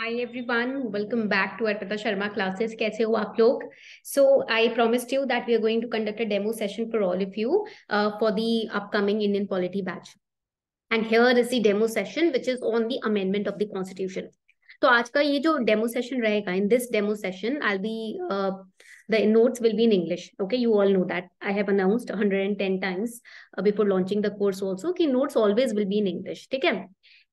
Hi everyone, welcome back to Arpita Sharma classes. कैसे हो आप लोग? So I promised you that we are going to conduct a demo session for all of you uh, for the upcoming Indian polity batch. And here is the demo session which is on the amendment of the constitution. तो आज का ये जो demo session रहेगा in this demo session I be the notes will be in English okay you all know that I have announced 110 times before launching the course also कि notes always will be in English ठीक है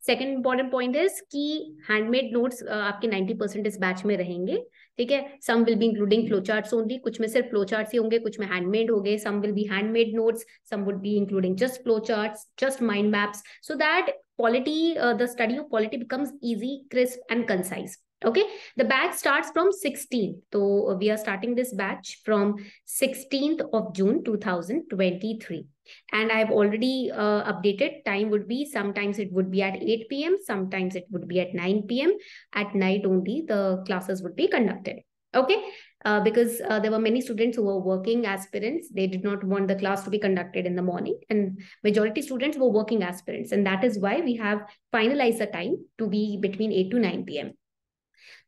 second important point is कि handmade notes uh, आपके ninety percent इस batch में रहेंगे ठीक है some will be including flow chart only कुछ में सिर्फ फ्लो चार्ट ही होंगे कुछ में हैंडमेड हो गए some will be handmade notes some would be including just flow chart just mind maps so that quality the study of quality becomes easy crisp and concise Okay, the batch starts from 16th. So uh, we are starting this batch from 16th of June 2023. And I've already uh, updated time would be sometimes it would be at 8 p.m., sometimes it would be at 9 p.m. At night only the classes would be conducted. Okay, uh, because uh, there were many students who were working aspirants. They did not want the class to be conducted in the morning and majority students were working aspirants. And that is why we have finalized the time to be between 8 to 9 p.m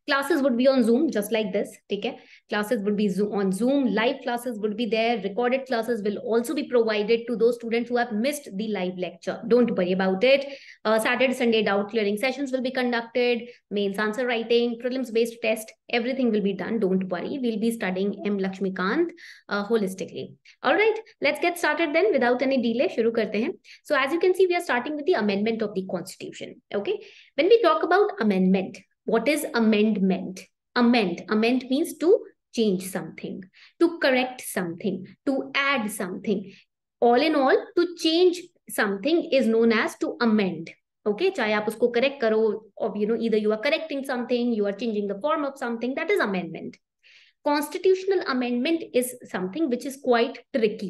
classes would be on zoom just like this take care classes would be zoom, on zoom live classes would be there recorded classes will also be provided to those students who have missed the live lecture don't worry about it uh, saturday sunday doubt clearing sessions will be conducted mains answer writing prelims based test everything will be done don't worry we'll be studying m lakshmikant uh, holistically all right let's get started then without any delay shuru karte hain so as you can see we are starting with the amendment of the constitution okay when we talk about amendment what is amendment? Amend. Amend means to change something, to correct something, to add something. All in all, to change something is known as to amend. Okay, चाहे आप उसको correct करो और you know इधर you are correcting something you are changing the form of something that is constitutional amendment is something which is quite tricky.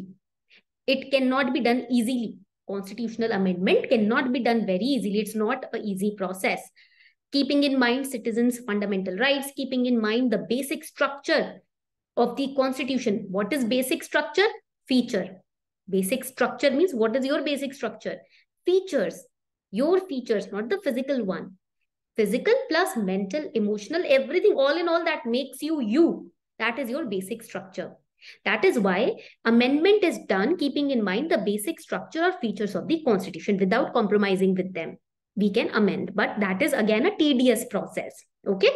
It cannot be done easily. Constitutional amendment cannot be done very easily. It's not an easy process keeping in mind citizens' fundamental rights, keeping in mind the basic structure of the constitution. What is basic structure? Feature. Basic structure means what is your basic structure? Features. Your features, not the physical one. Physical plus mental, emotional, everything, all in all, that makes you you. That is your basic structure. That is why amendment is done keeping in mind the basic structure or features of the constitution without compromising with them we can amend but that is again a tedious process okay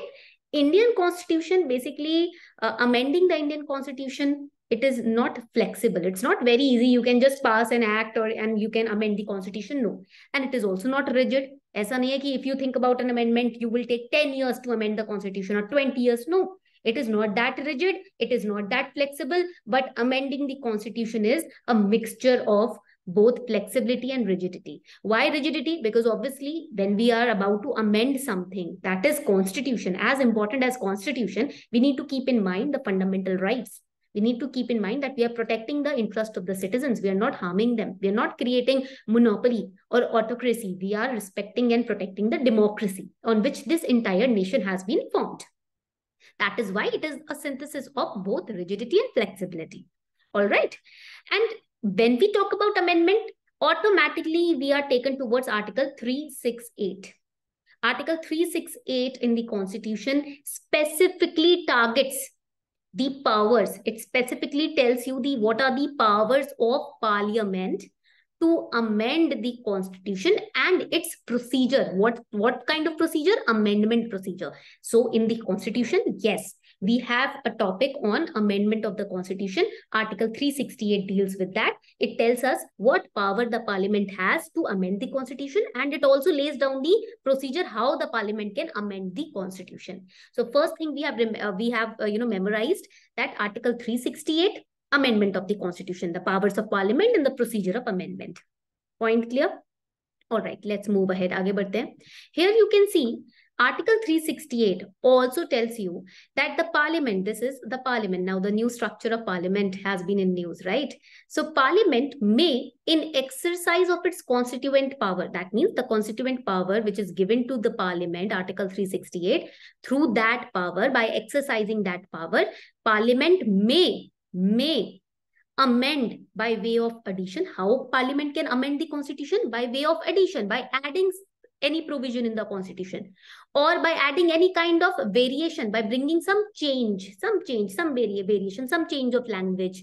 indian constitution basically uh, amending the indian constitution it is not flexible it's not very easy you can just pass an act or and you can amend the constitution no and it is also not rigid ऐसा नहीं है कि if you think about an amendment you will take 10 years to amend the constitution or 20 years no it is not that rigid it is not that flexible but amending the constitution is a mixture of both flexibility and rigidity. Why rigidity? Because obviously, when we are about to amend something, that is constitution, as important as constitution, we need to keep in mind the fundamental rights. We need to keep in mind that we are protecting the interest of the citizens. We are not harming them. We are not creating monopoly or autocracy. We are respecting and protecting the democracy on which this entire nation has been formed. That is why it is a synthesis of both rigidity and flexibility. All right. And when we talk about amendment, automatically we are taken towards Article 368. Article 368 in the Constitution specifically targets the powers. It specifically tells you the what are the powers of Parliament to amend the Constitution and its procedure. What, what kind of procedure? Amendment procedure. So in the Constitution, yes, we have a topic on amendment of the constitution. Article 368 deals with that. It tells us what power the parliament has to amend the constitution and it also lays down the procedure how the parliament can amend the constitution. So first thing we have uh, we have uh, you know memorized that article 368 amendment of the constitution, the powers of parliament and the procedure of amendment. Point clear? All right, let's move ahead. Here you can see Article 368 also tells you that the parliament, this is the parliament. Now, the new structure of parliament has been in news, right? So, parliament may, in exercise of its constituent power, that means the constituent power which is given to the parliament, Article 368, through that power, by exercising that power, parliament may, may amend by way of addition. How parliament can amend the constitution? By way of addition, by adding any provision in the constitution or by adding any kind of variation by bringing some change some change some vari variation some change of language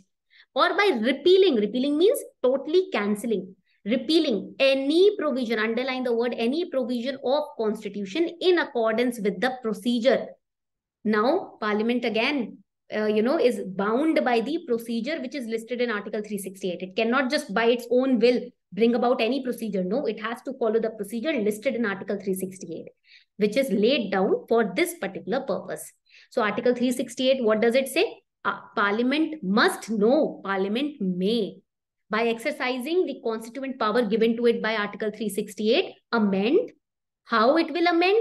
or by repealing repealing means totally cancelling repealing any provision underline the word any provision of constitution in accordance with the procedure now parliament again uh, you know is bound by the procedure which is listed in article 368 it cannot just by its own will bring about any procedure. No, it has to follow the procedure listed in Article 368, which is laid down for this particular purpose. So Article 368, what does it say? Uh, Parliament must know, Parliament may, by exercising the constituent power given to it by Article 368, amend, how it will amend,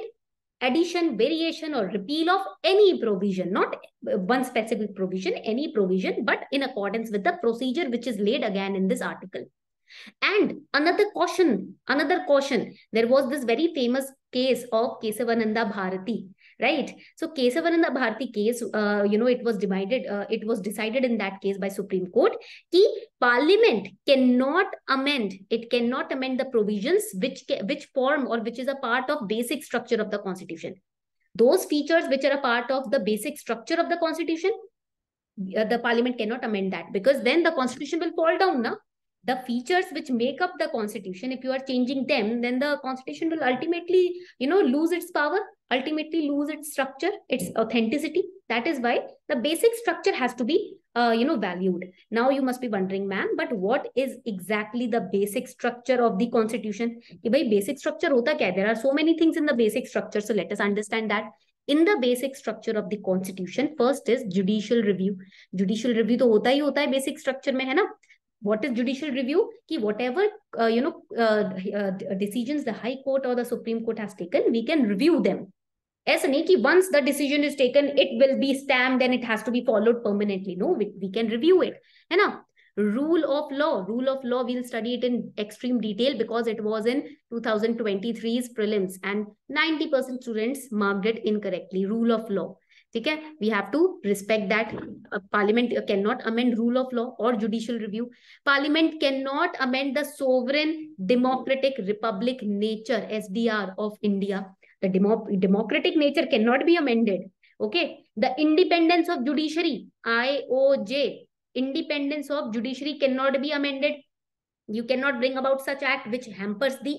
addition, variation, or repeal of any provision, not one specific provision, any provision, but in accordance with the procedure which is laid again in this article. And another caution, another caution, there was this very famous case of Kesavananda Bharati, right? So Kesavananda Bharati case, uh, you know, it was divided, uh, it was decided in that case by Supreme Court, ki Parliament cannot amend, it cannot amend the provisions which, which form or which is a part of basic structure of the constitution. Those features which are a part of the basic structure of the constitution, uh, the parliament cannot amend that because then the constitution will fall down now the features which make up the constitution if you are changing them then the constitution will ultimately you know lose its power ultimately lose its structure its authenticity that is why the basic structure has to be uh, you know valued now you must be wondering ma'am but what is exactly the basic structure of the constitution by basic structure hota kya there are so many things in the basic structure so let us understand that in the basic structure of the constitution first is judicial review judicial review to hota hi hota hai basic structure mein hai na what is judicial review ki whatever uh, you know uh, uh decisions the high court or the supreme court has taken we can review them ऐसा नहीं कि once the decision is taken it will be stamped and it has to be followed permanently no we, we can review it है ना rule of law rule of law we'll study it in extreme detail because it was in 2023's prelims and 90% students marked it incorrectly rule of law ठीक है we have to respect that parliament can not amend rule of law और judicial review parliament can not amend the sovereign democratic republic nature of India the democratic nature cannot be amended okay the independence of judiciary ioj independence of judiciary cannot be amended you can not bring about such act which hampers the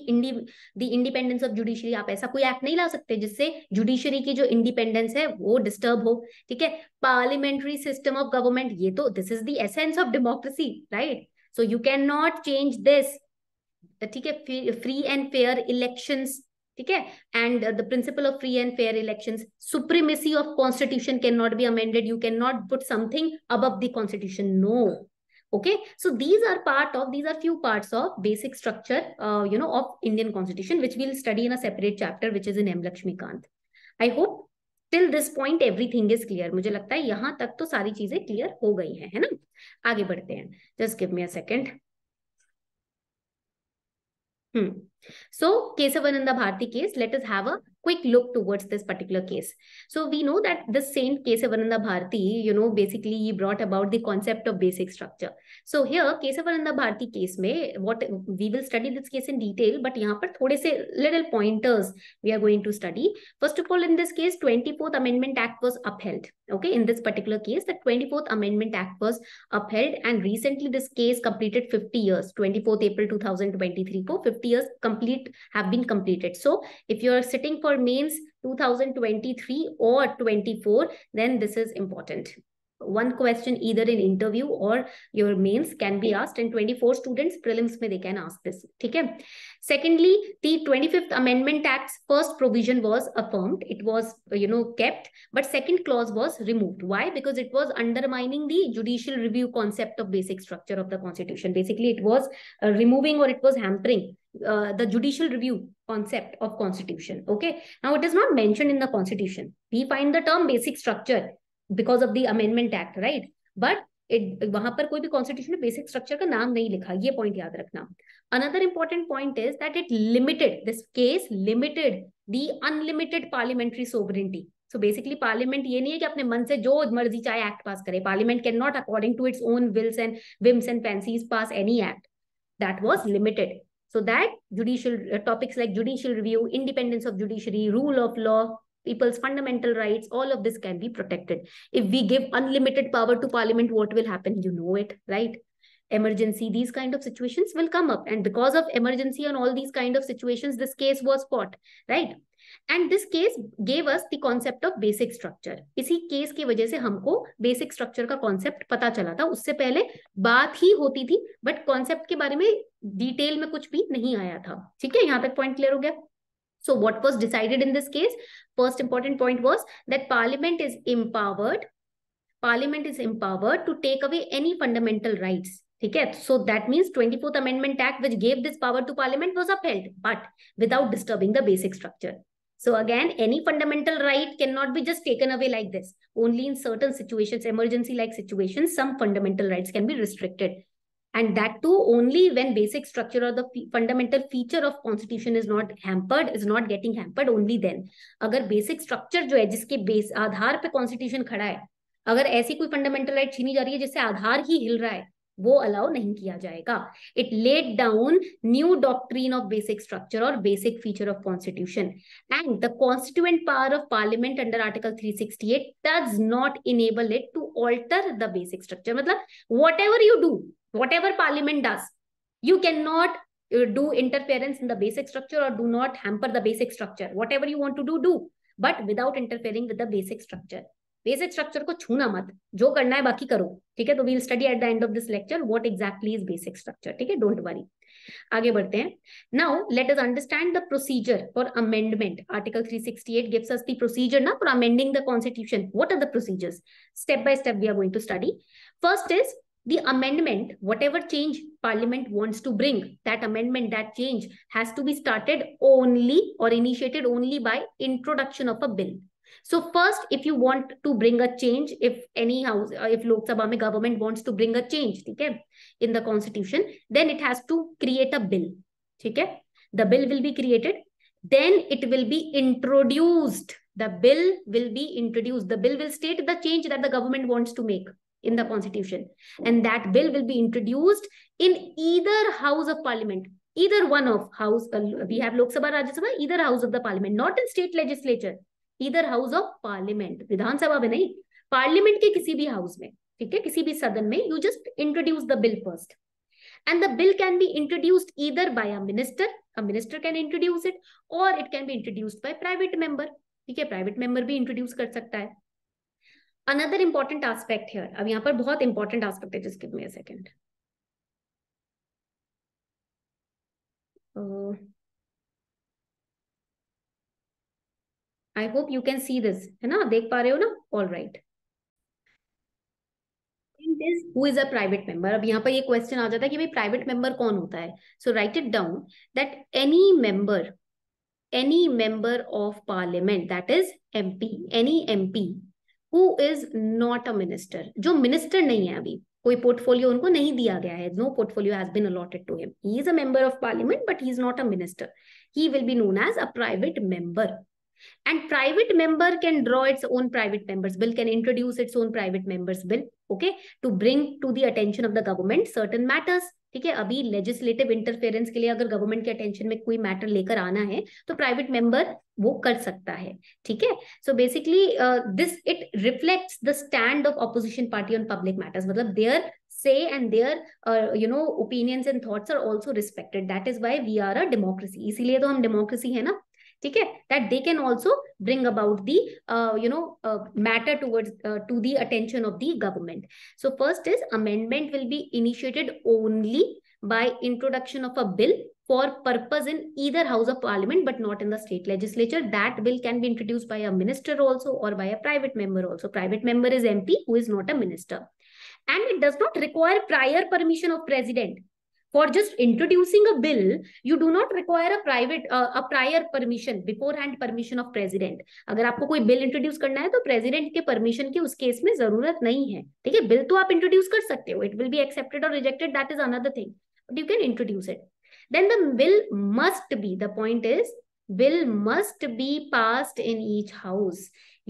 the independence of judiciary आप ऐसा कोई act नहीं ला सकते जिससे judiciary की जो independence है वो डिस्टर्ब हो ठीक है पार्लियामेंट्री सिस्टम ऑफ गवर्नमेंट ये तो this is the essence of democracy right so you can not change this ठीक है फ्री एंड फेयर इलेक्शन ठीक है and the principle of free and fair election supremacy of constitution can not be amended you can not put something अब the constitution no okay so these are part of these are few parts of basic structure uh, you know of indian constitution which we'll study in a separate chapter which is in m lakshmikant i hope till this point everything is clear mujhe lagta hai yahan tak to sari cheeze clear ho gayi हैं hai na aage badhte hain just give me a second hmm So Kesavananda Bharti case, let us have a quick look towards this particular case. So we know that this saint Kesavananda Bharti, you know, basically he brought about the concept of basic structure. So here Kesavananda Bharti case may, what we will study this case in detail, but yahan par thode se little pointers we are going to study. First of all, in this case, 24th Amendment Act was upheld. Okay, in this particular case, the 24th Amendment Act was upheld and recently this case completed 50 years, 24th April 2023 for 50 years completed complete have been completed. So if you're sitting for mains 2023 or 24, then this is important. One question either in interview or your mains can be asked and 24 students prelims mein they can ask this. Okay. Secondly, the 25th Amendment Act's first provision was affirmed. It was, you know, kept, but second clause was removed. Why? Because it was undermining the judicial review concept of basic structure of the constitution. Basically, it was uh, removing or it was hampering uh, the judicial review concept of constitution okay now it is not mentioned in the constitution we find the term basic structure because of the amendment act right but it वहां पर कोई भी constitution में basic structure का नाम नहीं लिखा ये point याद रखना another important point is that it limited this case limited the unlimited parliamentary sovereignty So basically, parliament ये नहीं है कि अपने मन से जो मर्जी चाहे act pass करे Parliament cannot according to its own own and and whims and fancies pass any act so that judicial uh, topics like judicial review independence of judiciary rule of law people's fundamental rights all of this can be protected if we give unlimited power to parliament what will happen you know it right emergency these kind of situations will come up and because of emergency and all these kind of situations this case was fought right and this case gave us concept of basic structure इसी case की वजह से हमको basic structure का concept पता चला था उससे पहले बात ही होती थी बट कॉन्सेप्ट के बारे में डिटेल में कुछ भी नहीं आया था ठीक है यहाँ तक पॉइंट क्लियर हो गया so what was decided in this case first important point was that parliament is empowered parliament is empowered to take away any fundamental right ठीक है so that means twenty fourth amendment act which gave this power to parliament was upheld but without disturbing the basic structure So again, any fundamental right cannot be just taken away like this. Only in certain situations, emergency-like situations, some fundamental rights can be restricted. And that too only when basic structure or the fundamental feature of constitution is not hampered, is not getting hampered, only then. agar basic structure jo hai jiske base aadhar pe constitution khada hai agar aisi koi fundamental right छीनी ja rahi hai jisse aadhar hi hil raha hai वो allow नहीं किया जाएगा it let down new doctrine of basic structure और basic feature of constitution and the constituent power of parliament under article 368 does not enable it to alter the basic structure मतलब whatever you do whatever parliament does you can not do interference in the basic structure or do not hamper the basic structure. Whatever you want to do, do, but without interfering with the basic structure. Basic structure को छूना मत जो करना है बाकी करो ठीक है तो we'll study at the end of this lecture what exactly is basic structure ठीक है डोंट वरी आगे बढ़ते हैं now let us understand the procedure for amendment article 368 gives us the procedure ना for amending the constitution what are the procedures step by step we are going to study first is the amendment whatever change parliament wants to bring that amendment that change has to be started only और initiated only by introduction of a bill So first, if you want to bring a change, if any house, uh, if Lok Sabha government wants to bring a change, okay, in the constitution, then it has to create a bill, okay. The bill will be created, then it will be introduced. The bill will be introduced. The bill will state the change that the government wants to make in the constitution, and that bill will be introduced in either house of parliament, either one of house. Uh, we have Lok Sabha, Rajya Sabha, either house of the parliament, not in state legislature इधर house of parliament Vidhan Sabha में नहीं parliament के किसी भी house में ठीक है किसी भी सदन में you just introduce the bill first and the bill can be introduced इधर by a minister a minister can introduce it और it can be introduced by private member ठीक है प्राइवेट मेंबर भी इंट्रोड्यूस कर सकता है अनदर इंपॉर्टेंट एस्पेक्ट है अब यहाँ पर बहुत इंपॉर्टेंट एस्पेक्ट है just give me a second I hope you can see this है ना देख पा रहे हो ना all right who is a private member अब यहाँ पर ये क्वेश्चन आ जाता है कि भाई प्राइवेट मेंबर कौन होता है so write it down that any member any member of parliament that is mp any mp who is not a minister जो minister नहीं है अभी कोई पोर्टफोलियो उनको नहीं दिया गया है no portfolio has been allotted to him he is a member of parliament but he is not a minister he will be known as a private member and private member can draw its own private members bill can introduce its own private members bill okay to bring to the attention of the government certain matters ठीक है अभी legislative interference के लिए अगर government के attention में कोई matter लेकर आना है तो प्राइवेट मेंबर वो कर सकता है ठीक है so basically this it reflects the stand of opposition party on public matters मतलब their say and their you know opinions and thoughts are also respected that is why we are a democracy इसीलिए तो हम democracy है ना ठीक है that they can also bring about the you know matter towards to the attention of the government so first is amendment will be initiated only by introduction of a bill for purpose in either house of parliament but not in the state legislature that bill can be introduced by a minister also or by a private member also private member is mp who is not a minister and it does not require prior permission of president for just introducing a bill you do not require a private uh, a prior permission beforehand permission of president agar aapko koi bill introduce karna hai to president ke permission ki us case mein zarurat nahi hai theek hai bill to aap introduce kar sakte ho it will be accepted or rejected that is another thing but you can introduce it then the bill must be the point is bill must be passed in each house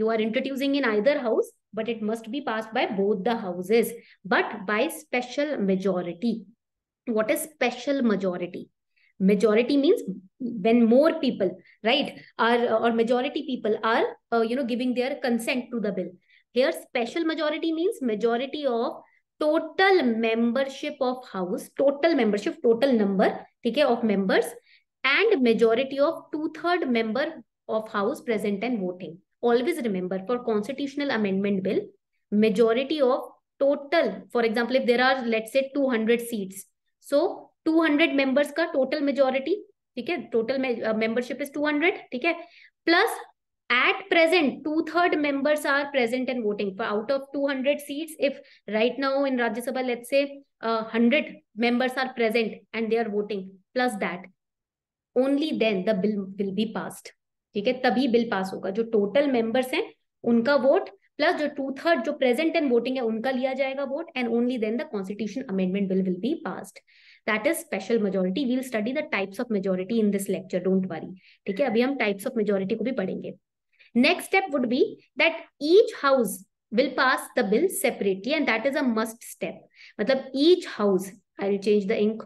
you are introducing in either house but it must be passed by both the houses but by special majority what is special majority majority means when more people right are or majority people are uh, you know giving their consent to the bill here special majority means majority of total membership of house total membership total number okay of members and majority of two third member of house present and voting always remember for constitutional amendment bill majority of total for example if there are let's say 200 seats so so, hundred members का total majority ठीक है total membership is two hundred ठीक है plus at present two third members are present and voting out of two hundred seat if right now in Rajya Sabha let's say 100 members are present and they are voting plus that only then the bill will be pass ठीक है तभी bill pass होगा जो total members हैं उनका vote plus जो two third जो present and voting है उनका लिया जाएगा vote and only then the constitution amendment bill will be passed that is special majority we'll study the types of majority in this lecture don't worry ठीक है अभी हम types of majority को भी पढ़ेंगे next step would be that each house will pass the bill separately and that is a must step मतलब each house i will change the ink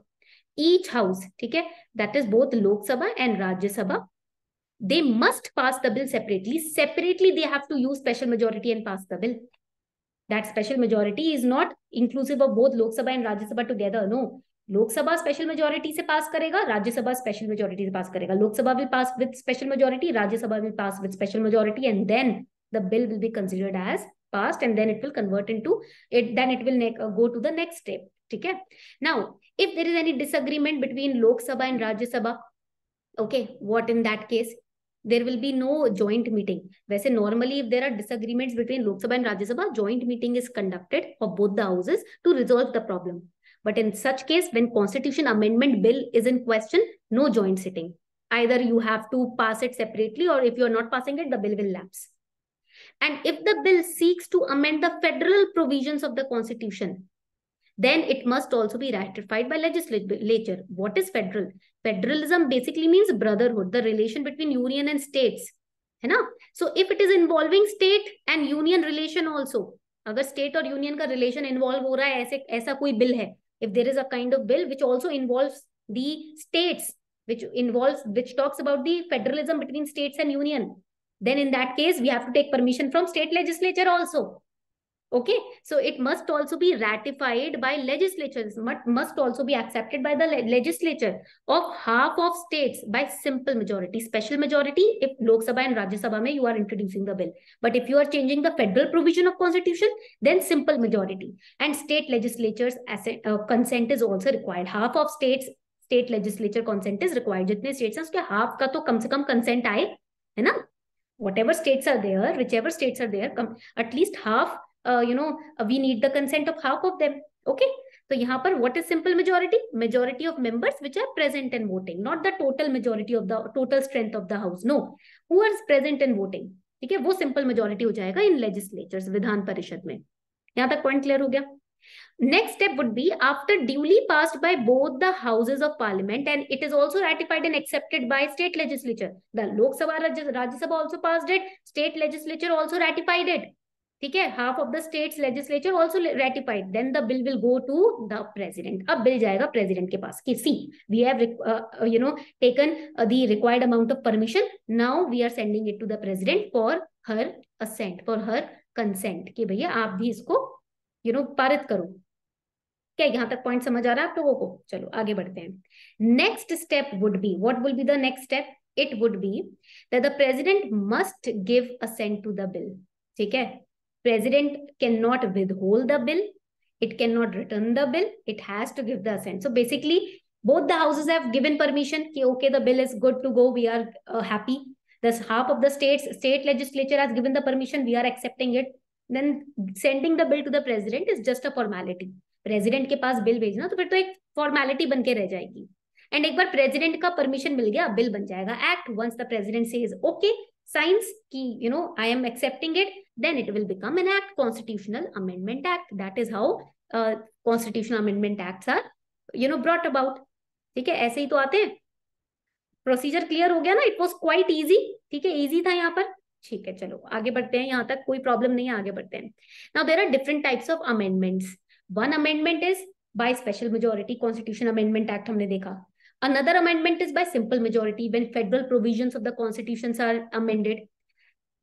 each house ठीक है that is both lok sabha and rajya sabha they must pass the bill separately. Separately, they have to use special majority and pass the bill. That special majority is not inclusive of both Lok Sabha and Rajya Sabha together. No. Lok Sabha special majority se pass karega, Rajya Sabha special majority se pass karega. Lok Sabha will pass with special majority, Rajya Sabha will pass with special majority, and then the bill will be considered as passed, and then it will convert into it. Then it will uh, go to the next step. Okay? Now, if there is any disagreement between Lok Sabha and Rajya Sabha, okay, what in that case? there will be no joint meeting. Whereas normally, if there are disagreements between Lok Sabha and Rajya Sabha, joint meeting is conducted for both the houses to resolve the problem. But in such case, when constitution amendment bill is in question, no joint sitting. Either you have to pass it separately or if you're not passing it, the bill will lapse. And if the bill seeks to amend the federal provisions of the constitution, then it must also be ratified by legislature. What is federal? Federalism basically means brotherhood, the relation between union and states. है ना So if it is involving state and union relation also, also अगर or और union का relation involve हो रहा है ऐसे ऐसा कोई बिल है if there is a kind of bill which also involve which involves which talks about the federalism between states and union then in that case we have to take permission from state legislature also okay so it must also be ratified by legislatures must also be accepted by the legislature of half of states by simple majority special majority if lok sabha and rajya sabha mein you are introducing the bill but if you are changing the federal provision of constitution then simple majority and state legislatures uh, consent is also required half of states state legislature consent is required jitne states hain uske half ka to kam se kam consent aaye hai na whatever states are there whichever states are there come at least half you know we need the consent of half of them okay तो यहाँ पर what is simple majority majority of members which are present and voting not the total majority of the total strength of the house no who are present and voting ठीक है वो simple majority हो जाएगा इन legislature विधान परिषद में यहाँ तक पॉइंट क्लियर हो गया next step would be after duly pass by both the houses of parliament and it is also ratified and accepted by state legislature the Lok Sabha Rajya Sabha also pass that state legislature also ratified it ठीक है half of the states legislature also ratified then the bill will go to the president अब bill जाएगा president के पास कि see we have you know taken the required amount of permission now we are sending it to the president for her assent for her consent कि भैया आप भी इसको यू नो पारित करो क्या यहां तक पॉइंट समझ आ रहा है आप लोगों को चलो आगे बढ़ते हैं next step would be what will be the next step it would be that the president must give assent to the bill ठीक है President cannot withhold the bill. It cannot return the bill. It has to give the assent. So basically, both the houses have given permission. ki okay the bill is good to go. We are uh, happy. this half of the states, state legislature has given the permission. We are accepting it. Then sending the bill to the president is just a formality. president ke paas bill bhejna to fir to ek formality बन के रह जाएगी and एक बार president का permission मिल गया bill बन जाएगा act once the president says okay science key, you know, I am accepting it, then it will become an act, Constitutional Amendment Act. That is how uh, Constitutional Amendment Acts are, you know, brought about. ठीक है ऐसे ही तो आते हैं procedure clear हो गया ना it was quite easy ठीक है ईजी था यहाँ पर ठीक है चलो आगे बढ़ते हैं यहाँ तक कोई प्रॉब्लम नहीं है आगे बढ़ते हैं now there are different types of amendments one amendment is by special majority constitution amendment act हमने देखा Another amendment is by simple majority when federal provisions of the constitutions are amended.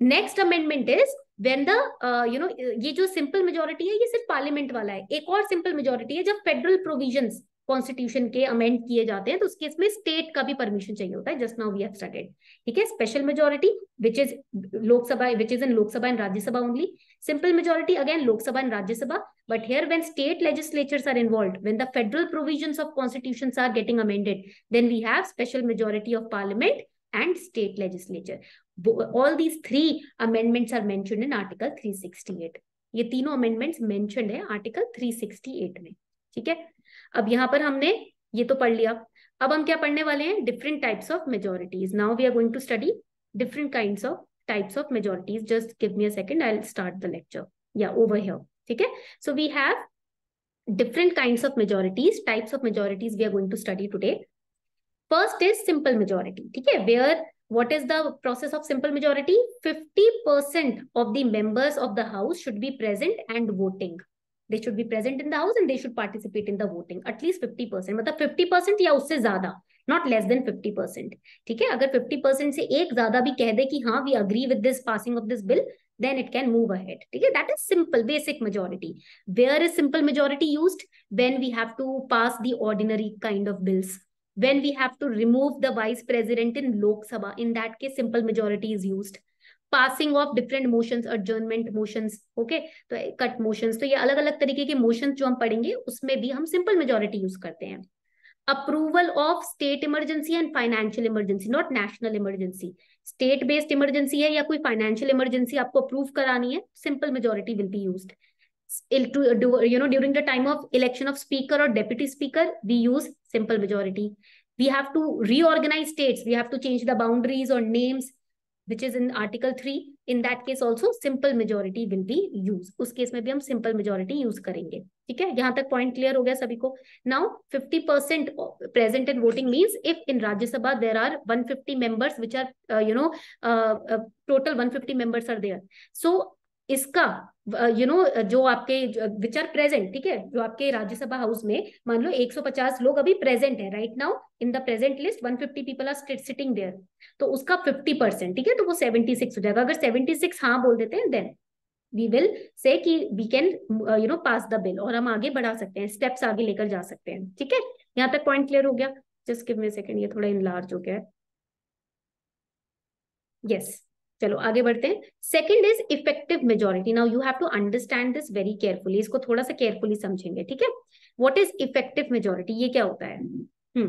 Next amendment is when the, uh, you know, ye jo simple majority hai, ye sirf parliament wala hai. Ek aur simple majority is jab federal provisions, constitution के amend किए जाते हैं तो उस case में state का भी permission चाहिए होता है just now we have studied ठीक है special majority which is Lok Sabha which is in Lok Sabha and Rajya Sabha only simple majority again Lok Sabha and Rajya Sabha but here when state legislatures are involve when the federal provision of constitution are getting amended then we have special majority of parliament and state legislature all these three amendments are मैं article three sixty eight ये तीनों amendments mentioned है article 368 में ठीक है अब यहां पर हमने ये तो पढ़ लिया अब हम क्या पढ़ने वाले हैं different types of majorities now we are going to study different kinds of types of majorities just give me a I start the lecture या ओवर हियर ठीक है so we have different kinds of majorities types of majorities we are going to study today first is simple majority ठीक है where what is the process of simple majority fifty percent of the members of the house should be present and voting they should be present in the house and they should participate in the voting at least 50% matlab 50% ya usse zyada not less than 50% theek hai agar 50% se ek zyada bhi keh de ki ha we agree with this passing of this bill then it can move ahead theek hai that is simple basic majority where is simple majority used when we have to pass the ordinary kind of bills when we have to remove the vice president in lok sabha in that case simple majority is used passing of different motions adjournment motions okay तो cut motions तो ये तो अलग अलग तरीके के motions जो हम पढ़ेंगे उसमें भी हम सिंपल मेजोरिटी यूज करते हैं approval of state emergency and financial emergency not national emergency state based emergency है या कोई फाइनेंशियल इमरजेंसी आपको अप्रूव करानी है simple majority will be use you know during the time of election of speaker और deputy speaker we use simple majority we have to reorganise states we have to change the boundaries और names which is in article 3 in that case also simple majority will be used us case में भी हम simple majority use करेंगे ठीक है यहाँ तक point clear हो गया सभी को now 50% percent present in voting means if in Rajya Sabha there are 150 members which are uh, you know uh, uh, total 150 members are there so इसका यू नो जो आपके विच आर प्रेजेंट ठीक है जो आपके राज्यसभा हाउस में मान लो 150 लोग अभी प्रेजेंट है right now in the present list 150 people are sitting there तो उसका 50 परसेंट ठीक है तो वो 76 हो जाएगा अगर 76 हाँ बोल देते हैं देन वी विल से कि we can you know pass the bill और हम आगे बढ़ा सकते हैं स्टेप्स आगे लेकर जा सकते हैं ठीक है यहाँ तक पॉइंट क्लियर हो गया जस्ट गिव मी सेकंड ये थोड़ा इनलार्ज हो गया है यस yes. चलो आगे बढ़ते हैं second is effective majority now you have to understand this very carefully इसको थोड़ा सा केयरफुली समझेंगे ठीक है व्हाट इज इफेक्टिव मेजोरिटी ये क्या होता है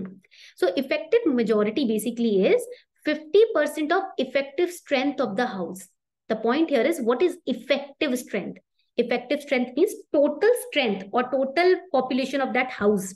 so effective majority basically is fifty percent of effective strength of the house the point here is what is effective strength effective strength means total strength और total population of that house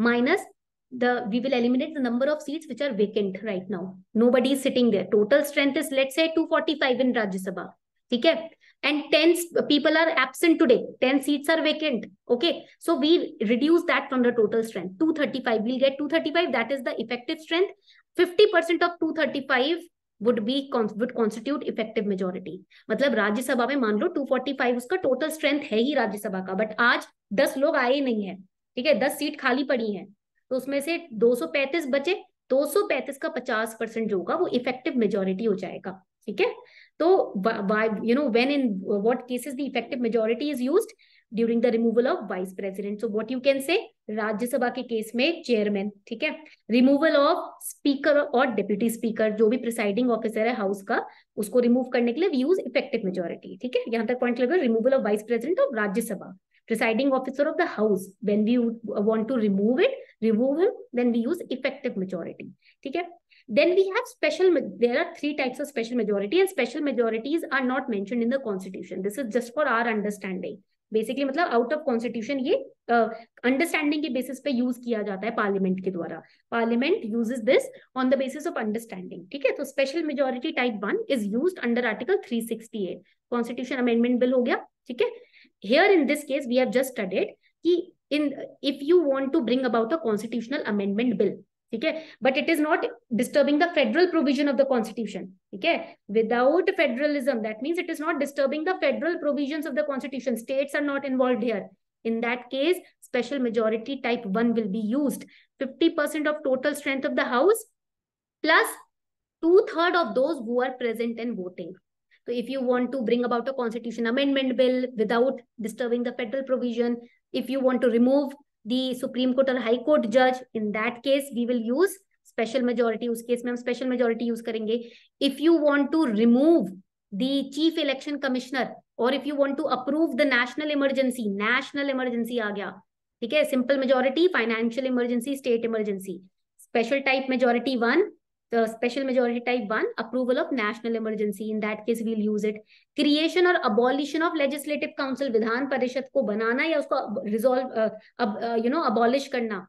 minus the we will eliminate the number of seats which are vacant right now. Nobody is sitting there. Total strength is let's say 245 in Rajya Sabha. theek hai And 10 people are absent today. 10 seats are vacant. Okay. So we reduce that from the total strength. 235. We'll get 235. That is the effective strength. 50% of 235 would be would constitute effective majority matlab rajya sabha mein maan lo 245 uska total strength hai hi rajya sabha ka but aaj 10 log aaye nahi hai theek hai 10 seat khali padi hai तो उसमें से 235 बचे 235 का 50 percent जो होगा वो effective majority हो जाएगा ठीक है तो you know when in what cases the effective majority is used during the removal of vice president so what you can say Rajya Sabha के केस में चेयरमैन ठीक है रिमूवल ऑफ स्पीकर और डिप्यूटी स्पीकर जो भी प्रिसाइडिंग ऑफिसर है house का उसको रिमूव करने के लिए वी यूज इफेक्टिव मेजोरिटी ठीक है यहां तक पॉइंट लगे removal of vice president of Rajya Sabha presiding officer of the house when we uh, want to remove it remove him then we use effective majority okay then we have special there are three types of special majority and special majorities are not mentioned in the constitution this is just for our understanding basically matlab, out of constitution ye, uh, understanding ke basis pe use kiya jata hai parliament ke dwara. parliament uses this on the basis of understanding okay so special majority type 1 is used under article 368 constitution amendment bill ho gaya okay here in this case we have just studied ki in if you want to bring about a constitutional amendment bill okay but it is not disturbing the federal provision of the constitution okay without federalism that means it is not disturbing the federal provisions of the constitution states are not involved here in that case special majority type 1 will be used 50% of total strength of the house plus two third of those who are present and voting so if you want to bring about a constitution amendment bill without disturbing the federal provision, if you want to remove the Supreme Court or High Court judge, in that case, we will use special majority. Use case, में special majority use करेंगे. If you want to remove the chief election commissioner or if you want to approve the national emergency, national emergency आ Okay, simple majority, financial emergency, state emergency, special type majority one, the special majority type 1 approval of national emergency in that case we'll use it creation or abolition of legislative council vidhan parishad ko banana ya usko resolve uh, ab, uh, you know abolish karna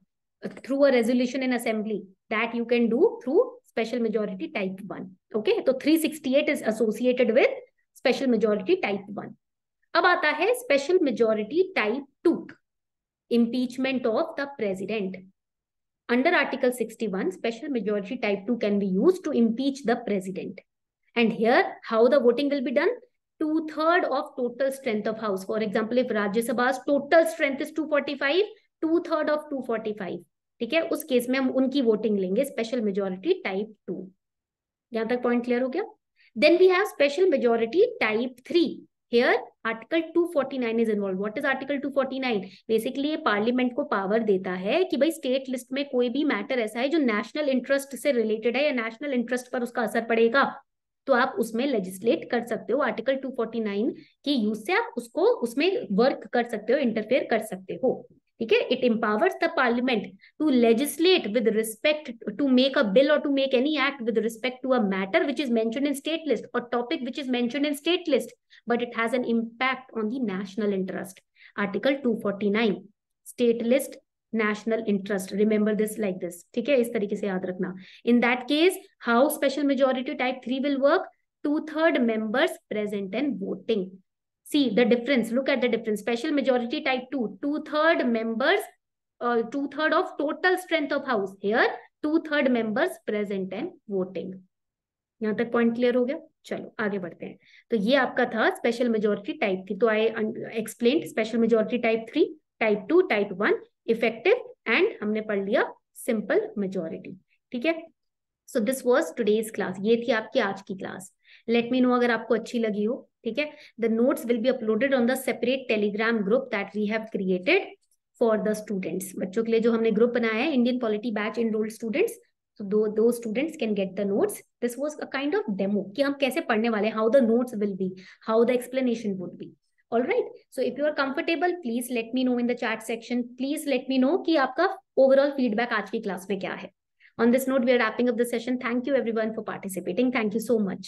uh, through a resolution in assembly that you can do through special majority type 1 okay so 368 is associated with special majority type 1 ab aata hai special majority type 2 impeachment of the president under Article 61, special majority type 2 can be used to impeach the president. And here, how the voting will be done? Two-third of total strength of house. For example, if Rajya Sabha's total strength is 245, two-third of 245. ठीक है उस case में हम उनकी voting लेंगे special majority type two यहां तक point clear हो गया then we have special majority type three here article 249 is involved what is article 249 basically ये पार्लियामेंट को पावर देता है कि भाई स्टेट लिस्ट में कोई भी मैटर ऐसा है जो नेशनल इंटरेस्ट से रिलेटेड है या नेशनल इंटरेस्ट पर उसका असर पड़ेगा तो आप उसमें लेजिस्लेट कर सकते हो आर्टिकल 249 की यूज से आप उसको उसमें वर्क कर सकते हो इंटरफेयर कर सकते हो Okay, it empowers the parliament to legislate with respect to make a bill or to make any act with respect to a matter which is mentioned in state list or topic which is mentioned in state list, but it has an impact on the national interest. Article 249, state list, national interest. Remember this like this. In that case, how special majority type 3 will work? Two-third members present and voting. See the difference. Look at the difference. Special majority type 2, two-third members, uh, two-third of total strength of house. Here, two-third members present and voting. यहाँ तक point clear हो गया चलो आगे बढ़ते हैं तो ये आपका था स्पेशल मेजोरिटी टाइप थी तो I explain special majority type three type two type one effective and हमने पढ़ लिया सिंपल मेजोरिटी ठीक है so this was today's class ये थी आपकी आज की क्लास लेट मी नो अगर आपको अच्छी लगी हो ठीक है the notes will be uploaded on the separate Telegram group that we have created for the students बच्चों के लिए जो हमने ग्रुप बनाया है Indian polity batch in enrolled students दो students can get the notes this was a kind of demo कि हम कैसे पढ़ने वाले how the notes will be how the explanation would be all right so if you are comfortable please let me know in the chat section please let me know कि आपका overall feedback आज की class में क्या है on this note we are wrapping of the session thank you everyone for participating thank you so much